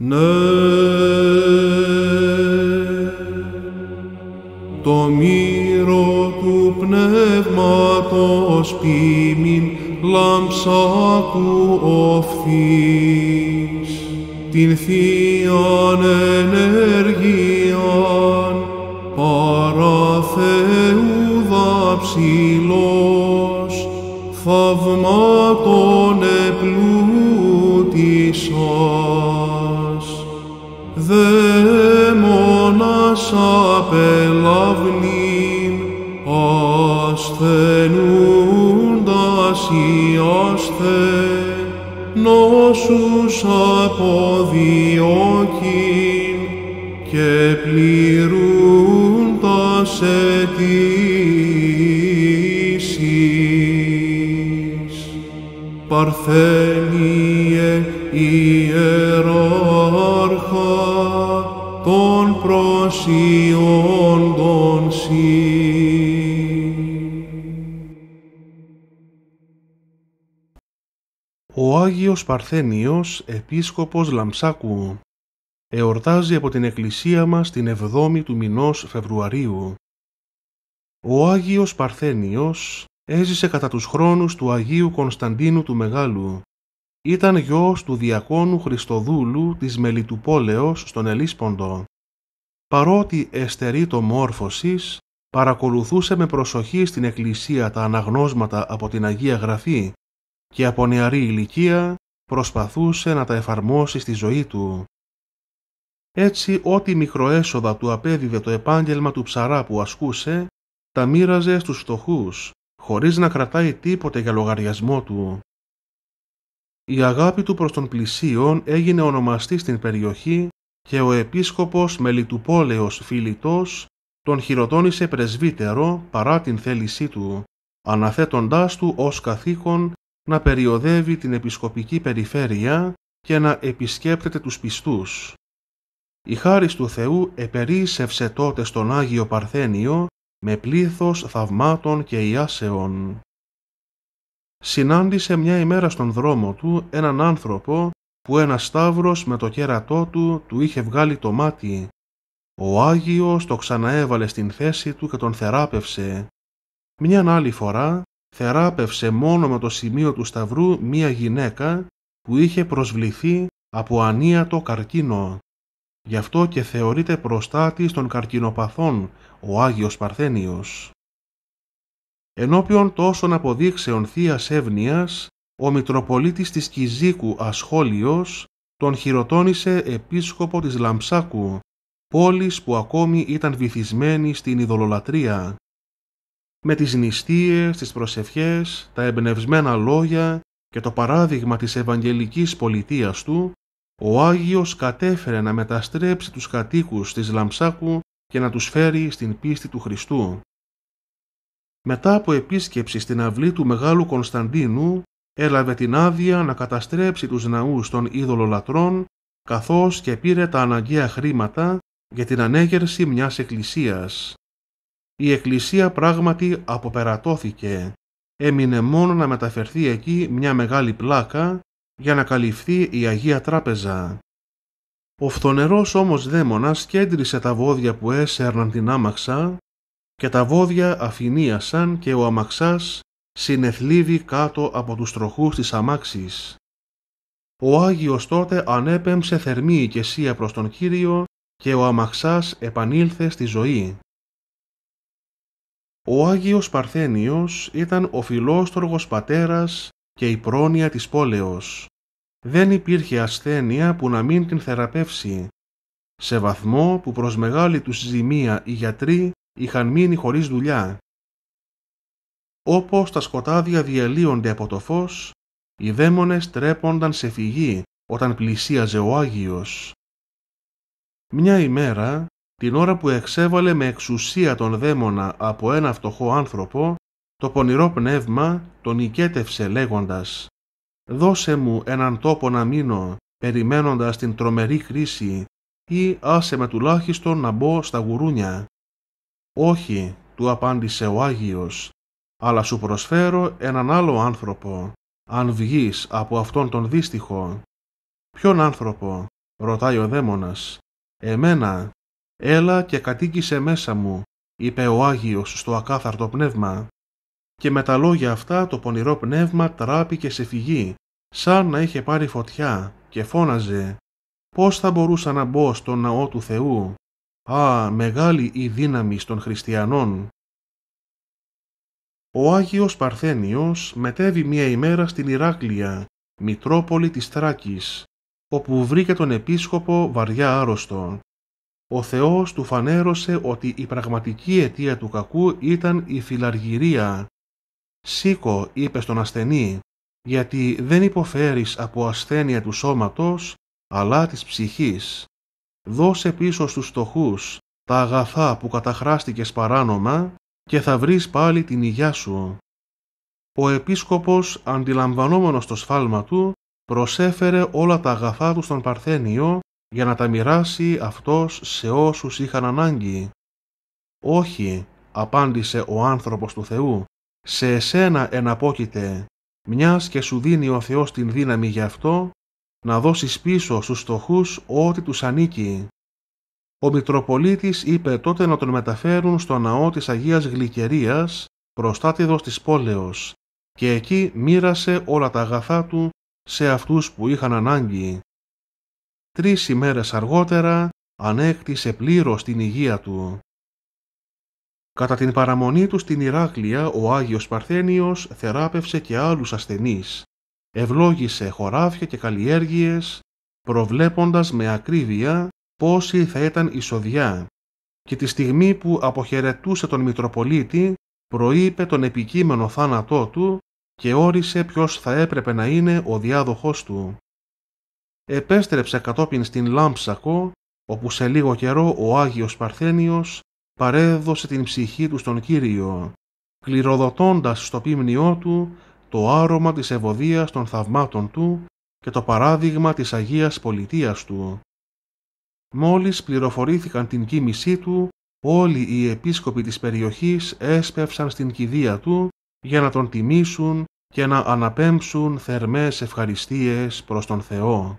Ναι, το μύρο του πνεύματος ποίμην λάμψα του οφθής, την θείαν ενεργείαν παρά Θεού δαψιλός, θαυμάτων επλούτησαν δαίμονας απελαύνην ασθενούντας οι ασθέ, νόσους αποδιώκην και πληρούντας αιτήν. Παρθένιε Ιεράρχα των των σύ. Ο Άγιος Παρθένιος, επίσκοπος Λαμψάκου, εορτάζει από την εκκλησία μας την 7η του μηνός Φεβρουαρίου. Ο Άγιος Παρθένιος έζησε κατά τους χρόνους του Αγίου Κωνσταντίνου του Μεγάλου. Ήταν γιος του διακόνου Χριστοδούλου της Μελιτουπόλεως στον Ελίσποντο. Παρότι το μόρφωσης, παρακολουθούσε με προσοχή στην Εκκλησία τα αναγνώσματα από την Αγία Γραφή και από νεαρή ηλικία προσπαθούσε να τα εφαρμόσει στη ζωή του. Έτσι, ό,τι μικροέσοδα του απέδιδε το επάγγελμα του ψαρά που ασκούσε, τα μοίραζε στους φτωχούς χωρίς να κρατάει τίποτε για λογαριασμό του. Η αγάπη του προς τον πλησίον έγινε ονομαστή στην περιοχή και ο επίσκοπος Μελιτουπόλεως Φιλιτός τον χειροτώνησε πρεσβύτερο παρά την θέλησή του, αναθέτοντάς του ως καθήκον να περιοδεύει την επισκοπική περιφέρεια και να επισκέπτεται τους πιστούς. Η χάρις του Θεού επερίσευσε τότε στον Άγιο Παρθένιο με πλήθος θαυμάτων και ιάσεων. Συνάντησε μια ημέρα στον δρόμο του έναν άνθρωπο που ένας σταύρος με το κέρατό του του είχε βγάλει το μάτι. Ο Άγιος το ξαναέβαλε στην θέση του και τον θεράπευσε. Μιαν άλλη φορά θεράπευσε μόνο με το σημείο του σταυρού μία γυναίκα που είχε προσβληθεί από ανίατο καρκίνο. Γι' αυτό και θεωρείται προστάτη των καρκινοπαθών ο Άγιος Παρθένιος. Ενώπιον τόσων αποδείξεων θείας Εύνοιας, ο Μητροπολίτης της Κιζίκου Ασχόλιος τον χειροτόνησε επίσκοπο της Λαμψάκου, πόλης που ακόμη ήταν βυθισμένη στην ειδωλολατρία. Με τις νηστείες, τις προσευχές, τα εμπνευσμένα λόγια και το παράδειγμα της Ευαγγελικής Πολιτείας του, ο Άγιος κατέφερε να μεταστρέψει τους κατοίκους της Λαμψάκου και να τους φέρει στην πίστη του Χριστού. Μετά από επίσκεψη στην αυλή του Μεγάλου Κωνσταντίνου, έλαβε την άδεια να καταστρέψει τους ναούς των ειδωλολατρών, καθώς και πήρε τα αναγκαία χρήματα για την ανέγερση μιας εκκλησίας. Η εκκλησία πράγματι αποπερατώθηκε. Έμεινε μόνο να μεταφερθεί εκεί μια μεγάλη πλάκα για να καλυφθεί η Αγία Τράπεζα. Ο φθονερός όμως δαίμονας κέντρισε τα βόδια που έσερναν την άμαξα και τα βόδια αφηνίασαν και ο αμαξάς συνεθλίβει κάτω από τους τροχούς της αμάξης. Ο Άγιος τότε ανέπεμψε θερμή σία προς τον Κύριο και ο αμαξάς επανήλθε στη ζωή. Ο Άγιος Παρθένιος ήταν ο φιλόστοργος πατέρας και η πρόνοια της πόλεως δεν υπήρχε ασθένεια που να μην την θεραπεύσει, σε βαθμό που προς μεγάλη τους ζημία οι γιατροί είχαν μείνει χωρίς δουλειά. Όπως τα σκοτάδια διαλύονται από το φως, οι δαίμονες τρέπονταν σε φυγή όταν πλησίαζε ο Άγιος. Μια ημέρα, την ώρα που εξέβαλε με εξουσία τον δαίμονα από ένα φτωχό άνθρωπο, το πονηρό πνεύμα τον οικέτευσε λέγοντας δώσε μου έναν τόπο να μείνω περιμένοντας την τρομερή κρίση ή άσε με τουλάχιστον να μπω στα γουρούνια. «Όχι», του απάντησε ο Άγιος, «αλλά σου προσφέρω έναν άλλο άνθρωπο, αν βγεις από αυτόν τον δύστιχο». «Ποιον άνθρωπο», ρωτάει ο δαίμονας, «εμένα, έλα και κατοίκησε μέσα μου», είπε ο Άγιος στο ακάθαρτο πνεύμα και με τα λόγια αυτά το πονηρό πνεύμα τράπηκε σε φυγή, σαν να είχε πάρει φωτιά και φώναζε «Πώς θα μπορούσα να μπω στον ναό του Θεού» «Α, μεγάλη η δύναμη των χριστιανών». Ο Άγιος Παρθένιος μετέβη μία ημέρα στην Ηράκλεια, Μητρόπολη της Τράκης, όπου βρήκε τον επίσκοπο βαριά άρρωστο. Ο Θεός του φανέρωσε ότι η πραγματική αιτία του κακού ήταν η φιλαργυρία «Σήκω», είπε στον ασθενή, «γιατί δεν υποφέρεις από ασθένεια του σώματος, αλλά της ψυχής. Δώσε πίσω στους φτωχούς, τα αγαθά που καταχράστηκες παράνομα και θα βρεις πάλι την υγειά σου». Ο επίσκοπος, αντιλαμβανόμενος το σφάλμα του, προσέφερε όλα τα αγαθά του στον Παρθένιο για να τα μοιράσει αυτός σε όσους είχαν ανάγκη. «Όχι», απάντησε ο άνθρωπος του Θεού, σε εσένα εναπόκειται, μιας και σου δίνει ο Θεός την δύναμη γι' αυτό, να δώσεις πίσω στους στοχούς ό,τι τους ανήκει. Ο Μητροπολίτης είπε τότε να τον μεταφέρουν στο ναό της Αγίας Γλυκερίας, προστάτηδος της πόλεως, και εκεί μοίρασε όλα τα αγαθά του σε αυτούς που είχαν ανάγκη. Τρεις ημέρες αργότερα ανέκτησε πλήρως την υγεία του. Κατά την παραμονή του στην Ηράκλεια, ο Άγιος Παρθένιος θεράπευσε και άλλους ασθενείς. Ευλόγησε χωράφια και καλλιέργειες, προβλέποντας με ακρίβεια πόση θα ήταν η σοδιά. Και τη στιγμή που αποχαιρετούσε τον Μητροπολίτη, προείπε τον επικείμενο θάνατό του και όρισε ποιος θα έπρεπε να είναι ο διάδοχός του. Επέστρεψε κατόπιν στην Λάμψακο, όπου σε λίγο καιρό ο Άγιος Παρθένιος παρέδωσε την ψυχή του στον Κύριο, κληροδοτώντας στο πίμνιό του το άρωμα της ευωδίας των θαυμάτων του και το παράδειγμα της Αγίας Πολιτείας του. Μόλις πληροφορήθηκαν την κίνησή του, όλοι οι επίσκοποι της περιοχής έσπευσαν στην κηδεία του για να τον τιμήσουν και να αναπέμψουν θερμές ευχαριστίες προς τον Θεό.